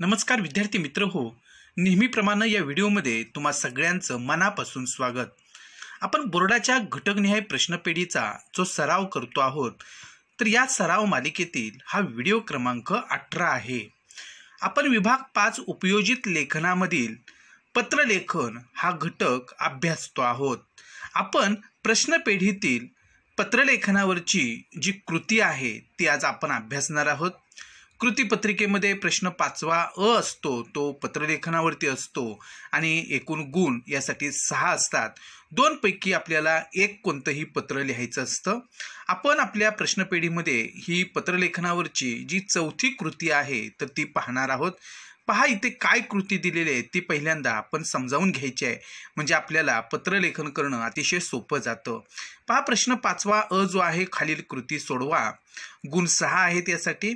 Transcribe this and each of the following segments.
नमस्कार विद्यार्थी मित्र हो नेहमीप्रमाणे या व्हिडिओमध्ये तुम्हा सगळ्यांचं मनापासून स्वागत आपण बोर्डाच्या घटकनिहाय प्रश्नपेढीचा जो सराव करतो आहोत तर या सराव मालिकेतील हा व्हिडिओ क्रमांक अठरा आहे आपण विभाग पाच उपयोजित लेखनामधील पत्रलेखन हा घटक अभ्यासतो आहोत आपण प्रश्नपेढीतील पत्रलेखनावरची जी कृती आहे ती आज आपण अभ्यासणार आहोत कृतीपत्रिकेमध्ये प्रश्न पाचवा अ असतो तो पत्रलेखनावरती असतो आणि एकूण गुण यासाठी सहा असतात दोनपैकी आपल्याला एक कोणतंही पत्र लिहायचं असतं आपण आपल्या प्रश्नपेढीमध्ये ही पत्रलेखनावरची जी चौथी कृती आहे तर ती पाहणार आहोत पहा इथे काय कृती दिलेली आहे ती पहिल्यांदा आपण समजावून घ्यायची आहे म्हणजे आपल्याला पत्रलेखन करणं अतिशय सोपं जातं पहा प्रश्न पाचवा अ जो आहे खालील कृती सोडवा गुण सहा आहेत यासाठी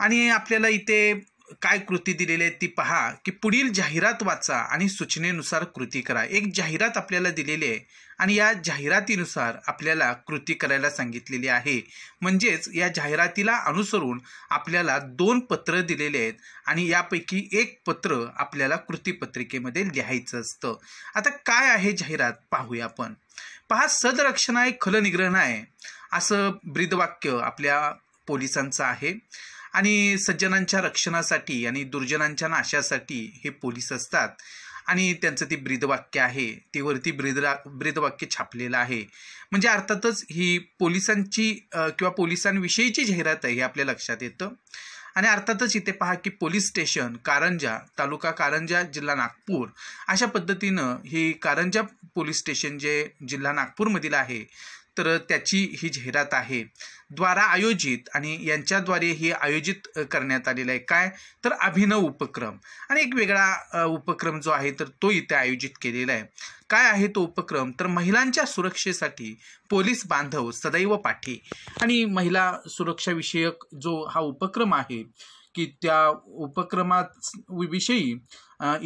आणि आपल्याला इथे काय कृती दिलेली आहे ती पहा की पुढील जाहिरात वाचा आणि सूचनेनुसार कृती करा एक जाहिरात आपल्याला दिलेली आहे आणि या जाहिरातीनुसार आपल्याला कृती करायला सांगितलेली आहे म्हणजेच या जाहिरातीला अनुसरून आपल्याला दोन पत्र दिलेले आहेत आणि यापैकी एक पत्र आपल्याला कृतीपत्रिकेमध्ये लिहायचं असतं आता काय आहे जाहिरात पाहूया आपण पहा आहे खलनिग्रहण आहे असं ब्रीदवाक्य आपल्या पोलिसांचं आहे आणि सज्जनांच्या रक्षणासाठी आणि दुर्जनांच्या नाशासाठी हे पोलीस असतात आणि त्यांचं ती ब्रीदवाक्य आहे ते वरती ब्रीदरा ब्रीदवाक्य छापलेलं आहे म्हणजे अर्थातच ही पोलिसांची किंवा पोलिसांविषयीची जाहिरात आहे हे आपल्या लक्षात येतं आणि अर्थातच इथे पहा की पोलीस स्टेशन कारंजा तालुका कारंजा जिल्हा नागपूर अशा पद्धतीनं ही कारंजा पोलीस स्टेशन जे जिल्हा नागपूरमधील आहे तर त्याची ही जाहिरात आहे द्वारा आयोजित आणि यांच्याद्वारे ही आयोजित करण्यात आलेलं आहे काय तर अभिनव उपक्रम आणि एक वेगळा उपक्रम जो आहे तर तो इथे आयोजित केलेला आहे काय आहे तो उपक्रम तर महिलांच्या सुरक्षेसाठी पोलीस बांधव सदैव पाठी आणि महिला सुरक्षाविषयक जो हा उपक्रम आहे की त्या उपक्रमाविषयी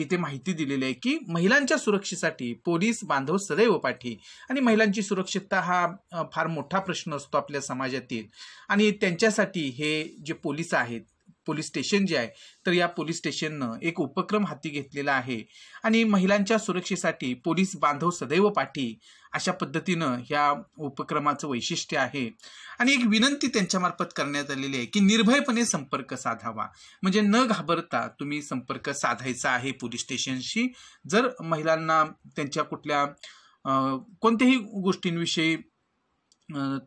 इथे माहिती दिलेली आहे की महिलांच्या सुरक्षेसाठी पोलीस बांधव सदैव पाठी आणि महिलांची सुरक्षितता हा फार मोठा प्रश्न असतो आपल्या समाजातील आणि त्यांच्यासाठी हे जे पोलीस आहेत पोलीस स्टेशन जे आहे तर या पोलीस स्टेशननं एक उपक्रम हाती घेतलेला आहे आणि महिलांच्या सुरक्षेसाठी पोलीस बांधव सदैव पाठी अशा पद्धतीनं ह्या उपक्रमाचं वैशिष्ट्य आहे आणि एक विनंती त्यांच्यामार्फत करण्यात आलेली आहे की निर्भयपणे संपर्क साधावा म्हणजे न घाबरता तुम्ही संपर्क साधायचा आहे पोलीस स्टेशनशी जर महिलांना त्यांच्या कुठल्या कोणत्याही गोष्टींविषयी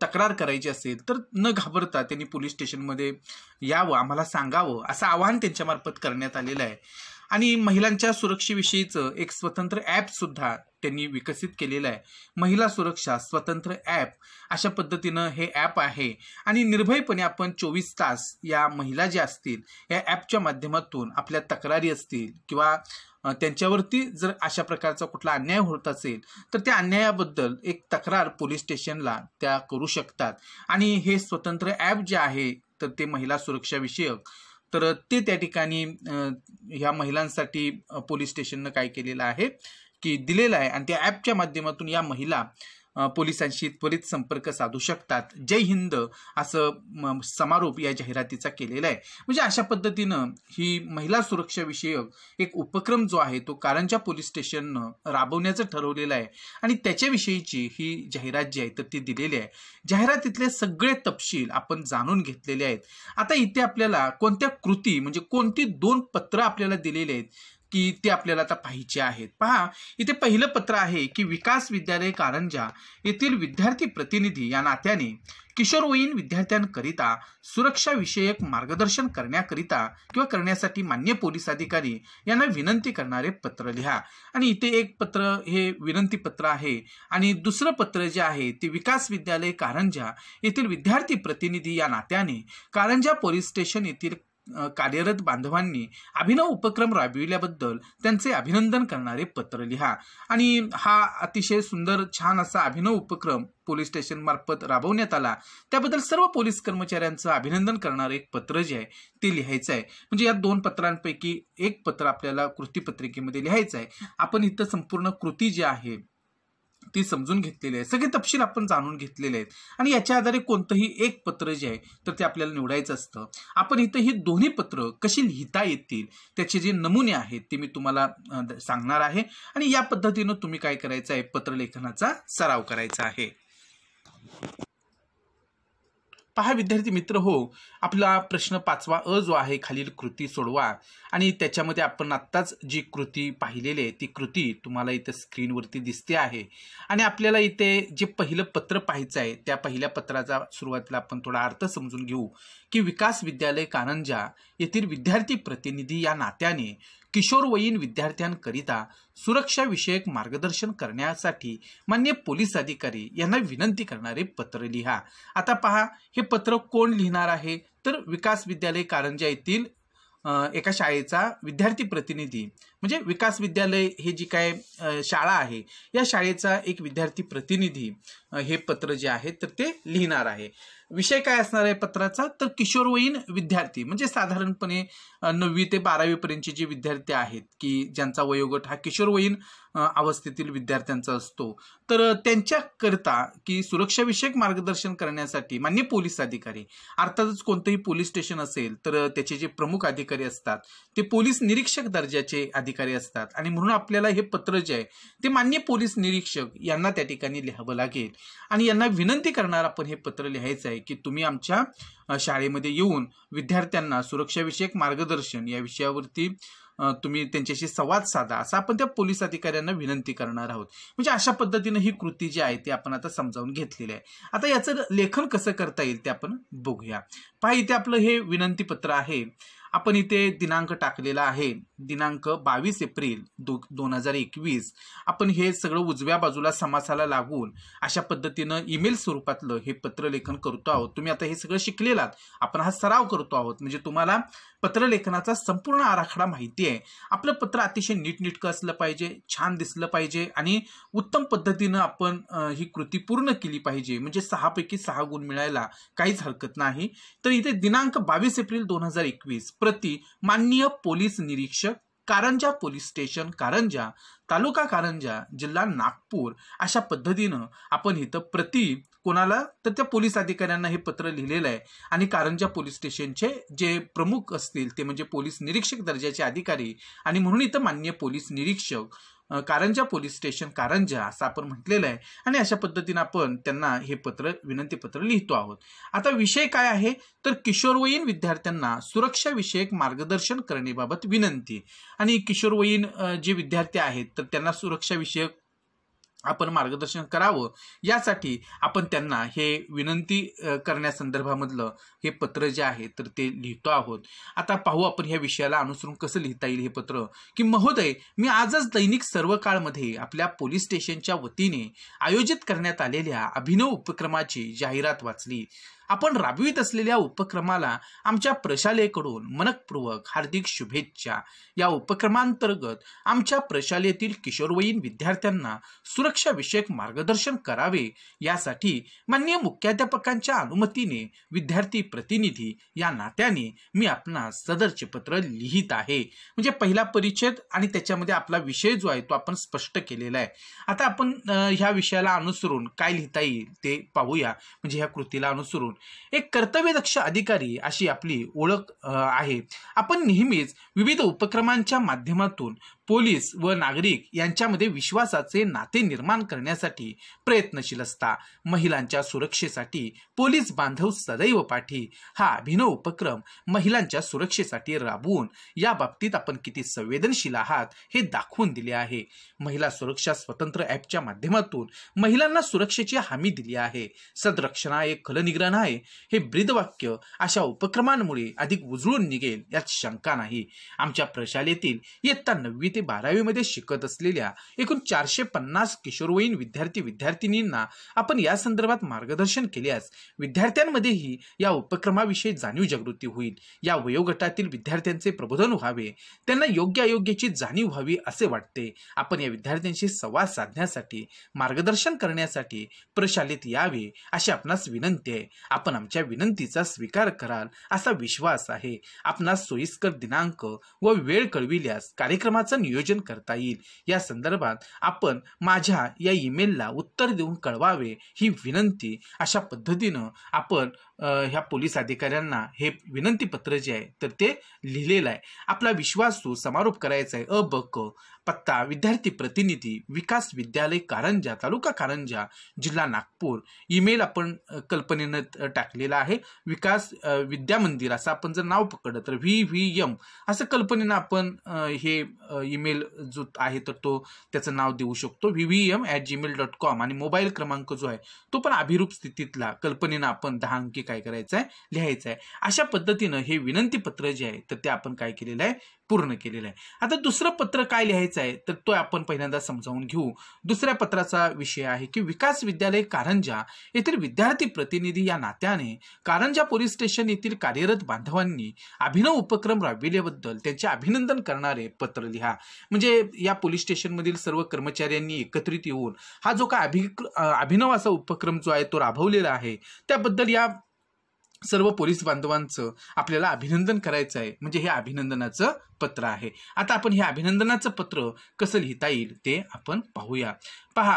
तक्रार करायची असेल तर न घाबरता त्यांनी पोलीस स्टेशनमध्ये यावं आम्हाला सांगावं असं आवाहन त्यांच्यामार्फत करण्यात आलेलं आहे आणि महिलांच्या सुरक्षेविषयीचं एक स्वतंत्र ॲपसुद्धा त्यांनी विकसित केलेलं आहे महिला सुरक्षा स्वतंत्र ॲप अशा पद्धतीनं हे ॲप आहे आणि निर्भयपणे आपण चोवीस तास या महिला ज्या असतील या ॲपच्या माध्यमातून आपल्या तक्रारी असतील किंवा त्यांच्यावरती जर अशा प्रकारचा कुठला अन्याय होत असेल तर त्या अन्यायाबद्दल एक तक्रार पोलीस स्टेशनला त्या करू शकतात आणि हे स्वतंत्र ॲप जे आहे तर ते महिला सुरक्षाविषयक तर ते त्या ठिकाणी ह्या महिलांसाठी पोलीस स्टेशननं काय केलेलं आहे की दिलेलं आहे आणि त्या ॲपच्या माध्यमातून या महिला पोलिसांशी त्वरित संपर्क साधू शकतात जय हिंद असं समारोप या जाहिरातीचा केलेला आहे म्हणजे अशा पद्धतीनं ही महिला सुरक्षाविषयक एक उपक्रम जो आहे तो कारंजा पोलीस स्टेशननं राबवण्याचं ठरवलेलं आहे आणि त्याच्याविषयीची ही जाहिरात जी आहे तर ती दिलेली आहे जाहिरातीतले सगळे तपशील आपण जाणून घेतलेले आहेत आता इथे आपल्याला कोणत्या कृती म्हणजे कोणती दोन पत्र आपल्याला दिलेली आहेत की ते आपल्याला आता पाहिजे आहेत पहा इथे पहिलं पत्र आहे की विकास विद्यालय कारंजा येथील विद्यार्थी प्रतिनिधी या नात्याने किशोरवयीन विद्यार्थ्यांकरिता सुरक्षा विषयक मार्गदर्शन करण्याकरिता किंवा करण्यासाठी मान्य पोलीस अधिकारी यांना विनंती करणारे पत्र लिहा आणि इथे एक पत्र हे विनंती पत्र आहे आणि दुसरं पत्र जे आहे ते विकास विद्यालय कारंजा येथील विद्यार्थी प्रतिनिधी या नात्याने कारंजा पोलीस स्टेशन येथील कार्यरत बांधवांनी अभिनव उपक्रम राबविल्याबद्दल त्यांचे अभिनंदन करणारे पत्र लिहा आणि हा अतिशय सुंदर छान असा अभिनव उपक्रम पोलीस स्टेशन मार्फत राबवण्यात आला त्याबद्दल सर्व पोलीस कर्मचाऱ्यांचं अभिनंदन करणारे एक पत्र जे आहे ते लिहायचं आहे म्हणजे या दोन पत्रांपैकी एक पत्र आपल्याला कृती पत्रिकेमध्ये लिहायचं आहे आपण इथं संपूर्ण कृती जी आहे ती समजून घेतलेली आहे सगळे तपशील आपण जाणून घेतलेले आहेत आणि याच्या आधारे कोणतंही एक पत्र जे आहे तर ते आपल्याला निवडायचं असतं आपण इथं ही दोन्ही पत्र कशी लिहिता येतील त्याचे जे नमुने आहेत ते मी तुम्हाला सांगणार आहे आणि या पद्धतीनं तुम्ही काय करायचं आहे पत्रलेखनाचा सराव करायचा आहे पहा विद्यार्थी मित्र हो आपला प्रश्न पाचवा अ जो आहे खालील कृती सोडवा आणि त्याच्यामध्ये आपण आत्ताच जी कृती पाहिलेली आहे ती कृती तुम्हाला इथे स्क्रीनवरती दिसते आहे आणि आपल्याला इथे जे पहिलं पत्र पाहायचं आहे त्या पहिल्या पत्राचा सुरुवातीला आपण थोडा अर्थ समजून घेऊ की विकास विद्यालय कारंजा येथील विद्यार्थी प्रतिनिधी या नात्याने किशोरवयीन विद्यार्थ्यांकरिता विषयक मार्गदर्शन करण्यासाठी मान्य पोलीस अधिकारी यांना विनंती करणारे पत्र लिहा आता पहा हे पत्र कोण लिहिणार आहे तर विकास विद्यालय कारंजा येथील एका शाळेचा विद्यार्थी प्रतिनिधी म्हणजे विकास विद्यालय हे जी काय शाळा आहे या शाळेचा एक विद्यार्थी प्रतिनिधी हे पत्र जे आहे तर ते लिहिणार आहे विषय काय असणार आहे पत्राचा तर किशोरवयीन विद्यार्थी म्हणजे साधारणपणे नववी ते पर्यंतचे जे विद्यार्थी आहेत की ज्यांचा वयोगट हा किशोरवयीन अवस्थेतील विद्यार्थ्यांचा असतो तर त्यांच्याकरता की सुरक्षाविषयक मार्गदर्शन करण्यासाठी मान्य पोलीस अधिकारी अर्थातच कोणतंही पोलीस स्टेशन असेल तर त्याचे जे प्रमुख अधिकारी असतात ते पोलीस निरीक्षक दर्जाचे अधिकारी असतात आणि म्हणून आपल्याला हे पत्र जे आहे ते मान्य पोलीस निरीक्षक यांना त्या ठिकाणी लिहावं लागेल आणि यांना विनंती करणार आपण हे पत्र लिहायचं आहे की तुम्ही आमच्या शाळेमध्ये येऊन विद्यार्थ्यांना सुरक्षाविषयक मार्गदर्शन या विषयावरती तुम्ही त्यांच्याशी संवाद साधा असं आपण त्या पोलीस अधिकाऱ्यांना विनंती करणार आहोत म्हणजे अशा पद्धतीनं ही कृती जी आहे ती आपण आता समजावून घेतलेली आहे आता याचं लेखन कसं करता येईल ते आपण बघूया पहा इथे आपलं हे विनंती पत्र आहे आपण इथे दिनांक टाकलेला आहे दिनांक बावीस एप्रिल दो दोन हजार एकवीस आपण हे सगळं उजव्या बाजूला समासाला लागून अशा पद्धतीनं ईमेल स्वरूपातलं हे पत्रलेखन करतो आहोत तुम्ही आता हे सगळं शिकलेलात आपण हा सराव करतो आहोत म्हणजे तुम्हाला पत्रलेखनाचा संपूर्ण आराखडा माहिती आहे आपलं पत्र अतिशय नीटनिटकं असलं पाहिजे छान दिसलं पाहिजे आणि उत्तम पद्धतीनं आपण ही कृती पूर्ण केली पाहिजे म्हणजे सहापैकी सहा गुण मिळायला काहीच हरकत नाही तर इथे दिनांक बावीस एप्रिल दोन हजार एकवीस प्रति माननीय पोलीस निरीक्षक कारंजा पोलीस स्टेशन कारंजा तालुका कारंजा जिल्हा नागपूर अशा पद्धतीनं आपण इथं प्रति कोणाला तर त्या पोलीस अधिकाऱ्यांना हे पत्र लिहिलेलं आहे आणि कारंजा पोलीस स्टेशनचे जे प्रमुख असतील ते म्हणजे पोलीस निरीक्षक दर्जाचे अधिकारी आणि म्हणून इथं मान्य पोलीस निरीक्षक कारंजा पोलीस स्टेशन कारंजा असं आपण म्हटलेलं आहे आणि अशा पद्धतीनं आपण त्यांना हे पत्र विनंतीपत्र लिहितो आहोत आता विषय काय आहे तर किशोरवयीन विद्यार्थ्यांना सुरक्षाविषयक मार्गदर्शन करण्याबाबत विनंती आणि किशोरवयीन जे विद्यार्थी आहेत तर त्यांना सुरक्षाविषयक आपण मार्गदर्शन करावं यासाठी आपण त्यांना हे विनंती करण्यासंदर्भामधलं हे पत्र जे आहे तर ते लिहितो आहोत आता पाहू आपण ह्या विषयाला अनुसरून कसं लिहिता येईल हे पत्र की महोदय मी आजच दैनिक सर्व काळमध्ये आपल्या पोलीस स्टेशनच्या वतीने आयोजित करण्यात आलेल्या अभिनव उपक्रमाची जाहिरात वाचली आपण राबवित असलेल्या उपक्रमाला आमच्या प्रशालेकडून मनकपूर्वक हार्दिक शुभेच्छा या उपक्रमांतर्गत आमच्या प्रशालेतील किशोरवयीन विद्यार्थ्यांना सुरक्षाविषयक मार्गदर्शन करावे यासाठी मान्य मुख्याध्यापकांच्या अनुमतीने विद्यार्थी प्रतिनिधी या नात्याने मी आपणास सदरचे पत्र लिहित आहे म्हणजे पहिला परिच्छेद आणि त्याच्यामध्ये आपला विषय जो आहे तो आपण स्पष्ट केलेला आहे आता आपण ह्या विषयाला अनुसरून काय लिहिता येईल ते पाहूया म्हणजे ह्या कृतीला अनुसरून म्हणून एक कर्तव्यदक्ष अधिकारी अशी आपली ओळख आहे आपण नेहमीच विविध उपक्रमांच्या माध्यमातून पोलीस व नागरिक यांच्यामध्ये विश्वासाचे नाते निर्माण करण्यासाठी प्रयत्नशील असता महिलांच्या सुरक्षेसाठी पोलीस बांधव सदैव पाठी हा अभिनव उपक्रम महिलांच्या सुरक्षेसाठी राबवून या बाबतीत आपण किती संवेदनशील आहात हे दाखवून दिले आहे महिला सुरक्षा स्वतंत्र ॲपच्या माध्यमातून महिलांना सुरक्षेची हमी दिली आहे सदरक्षण आहे खलनिग्रहण आहे हे वाक्य अशा उपक्रमांमुळे अधिक उजळून निघेल यात शंका नाही आमच्या प्रशालेतील इयत्ता नववी ते बारावीमध्ये शिकत असलेल्या एकूण चारशे पन्नास किशोरवयीन विद्यार्थी विद्यार्थिनींना आपण या संदर्भात मार्गदर्शन केल्यास विद्यार्थ्यांमध्येही या उपक्रमाविषयी जाणीव जागृती होईल या वयोगटातील विद्यार्थ्यांचे प्रबोधन व्हावे त्यांना योग्य अयोग्याची जाणीव व्हावी असे वाटते आपण या विद्यार्थ्यांशी संवाद साधण्यासाठी मार्गदर्शन करण्यासाठी प्रशालेत यावे अशी आपणास विनंती आहे आपण आमच्या विनंतीचा स्वीकार कराल असा विश्वास आहे आपणास सोयीस्कर दिनांक व वेळ कळविल्यास कार्यक्रमाचं नियोजन करता येईल या संदर्भात आपण माझ्या या ईमेलला उत्तर देऊन कळवावे ही विनंती अशा पद्धतीनं आपण ह्या पोलीस अधिकाऱ्यांना हे विनंतीपत्र जे आहे तर ते लिहिलेलं आहे आपला विश्वासू समारोप करायचा आहे अ ब क पत्ता विद्यार्थी प्रतिनिधी विकास विद्यालय कारंजा तालुका कारंजा जिल्हा नागपूर ईमेल आपण कल्पनेनं टाकलेला आहे विकास विद्या मंदिर असं आपण जर नाव पकडलं तर व्ही व्ही एम असं कल्पनेनं आपण हे ईमेल जो आहे तर तो त्याचं नाव देऊ शकतो V V M at Gmail dot com आणि मोबाईल क्रमांक जो आहे तो पण अभिरूप स्थितीतला कल्पनेनं आपण दहा अंकी काय करायचं आहे लिहायचं आहे अशा पद्धतीनं हे विनंती पत्र जे आहे तर ते आपण काय केलेलं आहे पूर्ण केलेलं आहे आता दुसरं पत्र काय लिहायचं करायचं आहे तर तो आपण पहिल्यांदा समजावून घेऊ दुसऱ्या पत्राचा विषय आहे की विकास विद्यालय कारंजा येथील विद्यार्थी प्रतिनिधी या नात्याने कारंजा पोलीस स्टेशन येथील कार्यरत बांधवांनी अभिनव उपक्रम राबविल्याबद्दल त्यांचे अभिनंदन करणारे पत्र लिहा म्हणजे या पोलीस स्टेशनमधील सर्व कर्मचाऱ्यांनी एकत्रित येऊन हा जो काय अभिनव असा उपक्रम जो आहे तो राबवलेला आहे त्याबद्दल या सर्व पोलीस बांधवांचं आपल्याला अभिनंदन करायचं आहे म्हणजे हे अभिनंदनाचं पत्र आहे आता आपण हे अभिनंदनाचं पत्र कसं लिहिता येईल ते आपण पाहूया पहा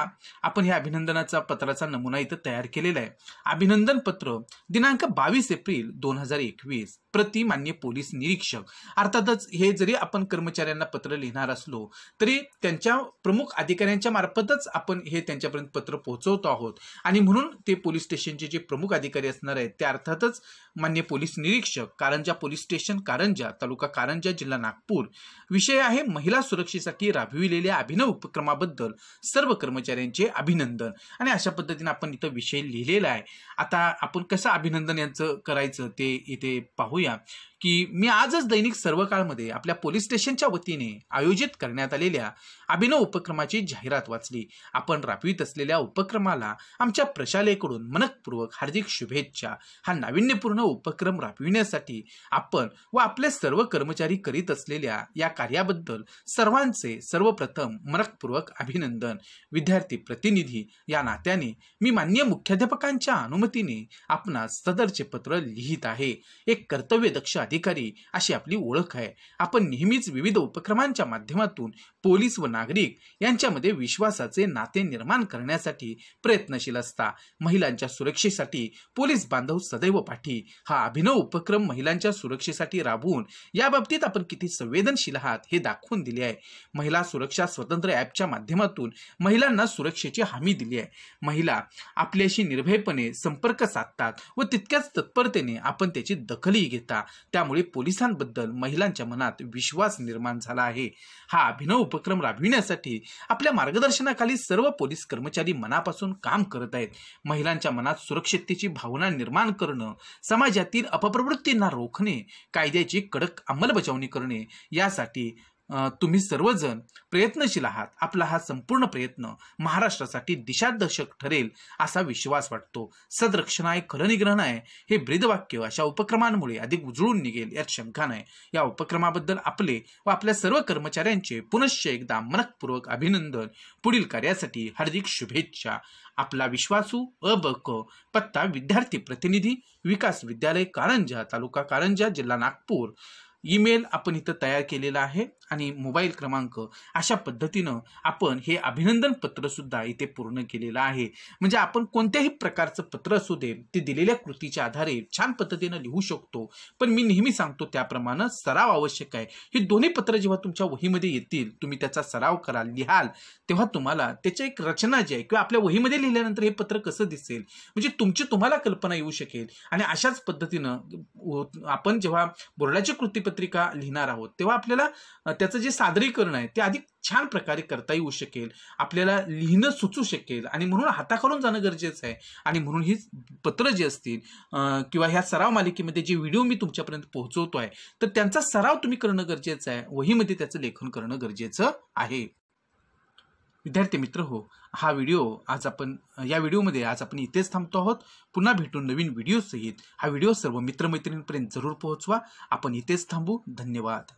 आपण ह्या अभिनंदनाचा पत्राचा नमुना इथं तयार केलेला आहे अभिनंदन पत्र दिनांक बावीस एप्रिल दोन हजार एकवीस प्रति मान्य पोलीस निरीक्षक अर्थातच हे जरी आपण कर्मचाऱ्यांना पत्र लिहिणार असलो तरी त्यांच्या प्रमुख अधिकाऱ्यांच्या मार्फतच आपण हे त्यांच्यापर्यंत पत्र पोहोचवतो आहोत आणि म्हणून ते पोलीस स्टेशनचे जे प्रमुख अधिकारी असणार आहेत ते अर्थातच मान्य पोलीस निरीक्षक कारंजा पोलीस स्टेशन कारंजा तालुका कारंजा जिल्हा नागपूर नागपूर विषय आहे महिला सुरक्षेसाठी राबविलेल्या अभिनव उपक्रमाबद्दल सर्व कर्मचाऱ्यांचे अभिनंदन आणि अशा पद्धतीने आपण इथं विषय लिहिलेला आहे आता आपण कसं अभिनंदन यांचं करायचं ते इथे पाहूया की मी आजच दैनिक सर्व काळमध्ये आपल्या पोलीस स्टेशनच्या वतीने आयोजित करण्यात आलेल्या अभिनव उपक्रमाची जाहिरात वाचली आपण राबवित असलेल्या उपक्रमाला आमच्या प्रशालेकडून मनकपूर्वक हार्दिक शुभेच्छा हा नाविन्यपूर्ण उपक्रम राबविण्यासाठी आपण व आपले सर्व कर्मचारी करीत असलेल्या या कार्याबद्दल सर्वांचे सर्वप्रथम मनकपूर्वक अभिनंदन विद्यार्थी प्रतिनिधी या नात्याने मी मान्य मुख्याध्यापकांच्या अनुमतीने आपणास सदरचे पत्र लिहित आहे एक कर्तव्यदक्ष अधिकारी अशी आपली ओळख आहे आपण नेहमीच विविध उपक्रमांच्या माध्यमातून पोलीस व नागरिक यांच्यामध्ये विश्वासाचे नाते निर्माण करण्यासाठी प्रयत्नशील असता महिलांच्या सुरक्षेसाठी पोलीस बांधव सदैव पाठी हा अभिनव उपक्रम महिलांच्या सुरक्षेसाठी राबवून याबाबतीत आपण किती संवेदनशील आहात हे दाखवून दिले आहे महिला सुरक्षा स्वतंत्र ॲपच्या माध्यमातून महिलांना सुरक्षेची हमी दिली आहे महिला आपल्याशी निर्भयपणे संपर्क साधतात व तितक्याच तत्परतेने आपण त्याची दखलही घेता त्यामुळे पोलिसांबद्दल महिलांच्या मनात विश्वास निर्माण झाला आहे हा अभिनव उपक्रम राबविण्यासाठी आपल्या मार्गदर्शनाखाली सर्व पोलीस कर्मचारी मनापासून काम करत आहेत महिलांच्या मनात सुरक्षिततेची भावना निर्माण करणं समाजातील अपप्रवृत्तींना रोखणे कायद्याची कडक अंमलबजावणी करणे यासाठी तुम्ही सर्वजण प्रयत्नशील आहात आपला हा संपूर्ण प्रयत्न महाराष्ट्रासाठी दिशादर्शक ठरेल असा विश्वास वाटतो सदरक्षण आहे खरं निग्रहण आहे हे ब्रीदवाक्य अशा उपक्रमांमुळे अधिक उजळून निघेल यात शंका नाही या उपक्रमाबद्दल आपले व आपल्या सर्व कर्मचाऱ्यांचे पुनश्च एकदा मनकपूर्वक अभिनंदन पुढील कार्यासाठी हार्दिक शुभेच्छा आपला विश्वासू अबक पत्ता विद्यार्थी प्रतिनिधी विकास विद्यालय कारंजा तालुका कारंजा जिल्हा नागपूर ईमेल आपण इथं तयार केलेला आहे आणि मोबाईल क्रमांक अशा पद्धतीनं आपण हे अभिनंदन पत्र सुद्धा इथे पूर्ण केलेलं आहे म्हणजे आपण कोणत्याही प्रकारचं पत्र असू दे ते दिलेल्या कृतीच्या आधारे छान पद्धतीनं लिहू शकतो पण मी नेहमी सांगतो त्याप्रमाणे सराव आवश्यक आहे हे दोन्ही पत्र जेव्हा तुमच्या वहीमध्ये येतील तुम्ही त्याचा सराव कराल लिहाल तेव्हा तुम्हाला त्याची एक रचना जी आहे किंवा आपल्या वहीमध्ये लिहिल्यानंतर हे पत्र कसं दिसेल म्हणजे तुमची तुम्हाला कल्पना येऊ शकेल आणि अशाच पद्धतीनं आपण जेव्हा बोर्डाची कृतीपत्रिका लिहिणार आहोत तेव्हा आपल्याला त्याचं जे सादरीकरण आहे ते अधिक छान प्रकारे करता येऊ शकेल आपल्याला लिहिणं सुचू शकेल आणि म्हणून हाताखालून जाणं गरजेचं आहे आणि म्हणून ही पत्रं जी असतील किंवा ह्या सराव मालिकेमध्ये जे व्हिडिओ मी तुमच्यापर्यंत पोहोचवतो आहे तर त्यांचा सराव तुम्ही करणं गरजेचं आहे वहीमध्ये त्याचं लेखन करणं गरजेचं आहे विद्यार्थी मित्र हो हा व्हिडिओ आज आपण या व्हिडिओमध्ये आज आपण इथेच थांबतो आहोत पुन्हा भेटून नवीन सहित हा व्हिडिओ सर्व मित्रमैत्रिणींपर्यंत जरूर पोहोचवा आपण इथेच थांबू धन्यवाद